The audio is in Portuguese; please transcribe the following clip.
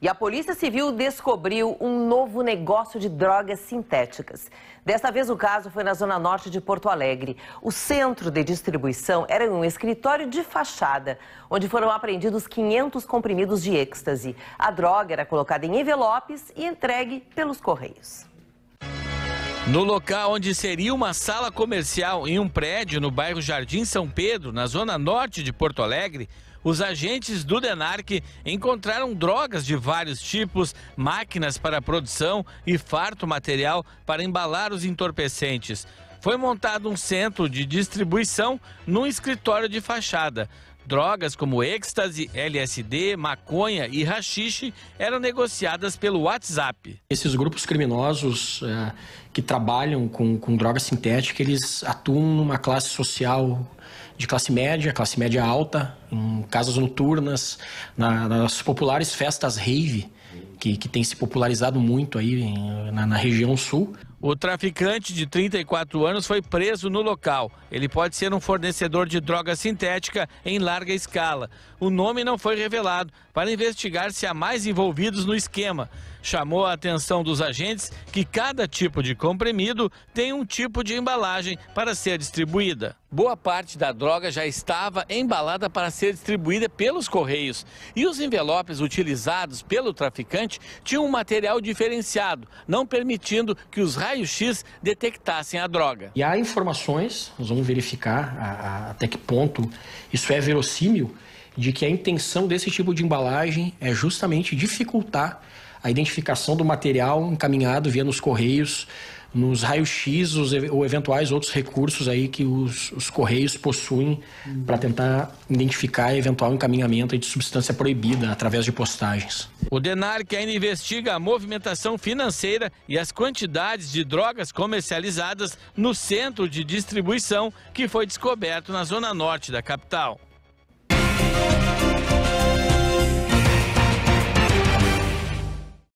E a Polícia Civil descobriu um novo negócio de drogas sintéticas. Desta vez, o caso foi na zona norte de Porto Alegre. O centro de distribuição era um escritório de fachada, onde foram apreendidos 500 comprimidos de êxtase. A droga era colocada em envelopes e entregue pelos correios. No local onde seria uma sala comercial em um prédio no bairro Jardim São Pedro, na zona norte de Porto Alegre, os agentes do DENARC encontraram drogas de vários tipos, máquinas para produção e farto material para embalar os entorpecentes. Foi montado um centro de distribuição num escritório de fachada. Drogas como êxtase, LSD, maconha e rachixe eram negociadas pelo WhatsApp. Esses grupos criminosos é, que trabalham com, com droga sintética, eles atuam numa classe social de classe média, classe média alta, em casas noturnas, na, nas populares festas rave, que, que tem se popularizado muito aí em, na, na região sul. O traficante de 34 anos foi preso no local. Ele pode ser um fornecedor de droga sintética em larga escala. O nome não foi revelado para investigar se há mais envolvidos no esquema. Chamou a atenção dos agentes que cada tipo de comprimido tem um tipo de embalagem para ser distribuída. Boa parte da droga já estava embalada para ser distribuída pelos correios. E os envelopes utilizados pelo traficante tinham um material diferenciado, não permitindo que os raio-x detectassem a droga. E há informações, nós vamos verificar a, a, até que ponto isso é verossímil, de que a intenção desse tipo de embalagem é justamente dificultar a identificação do material encaminhado via nos correios nos raios-x ou eventuais outros recursos aí que os, os correios possuem uhum. para tentar identificar eventual encaminhamento de substância proibida através de postagens. O DENARC ainda investiga a movimentação financeira e as quantidades de drogas comercializadas no centro de distribuição que foi descoberto na zona norte da capital.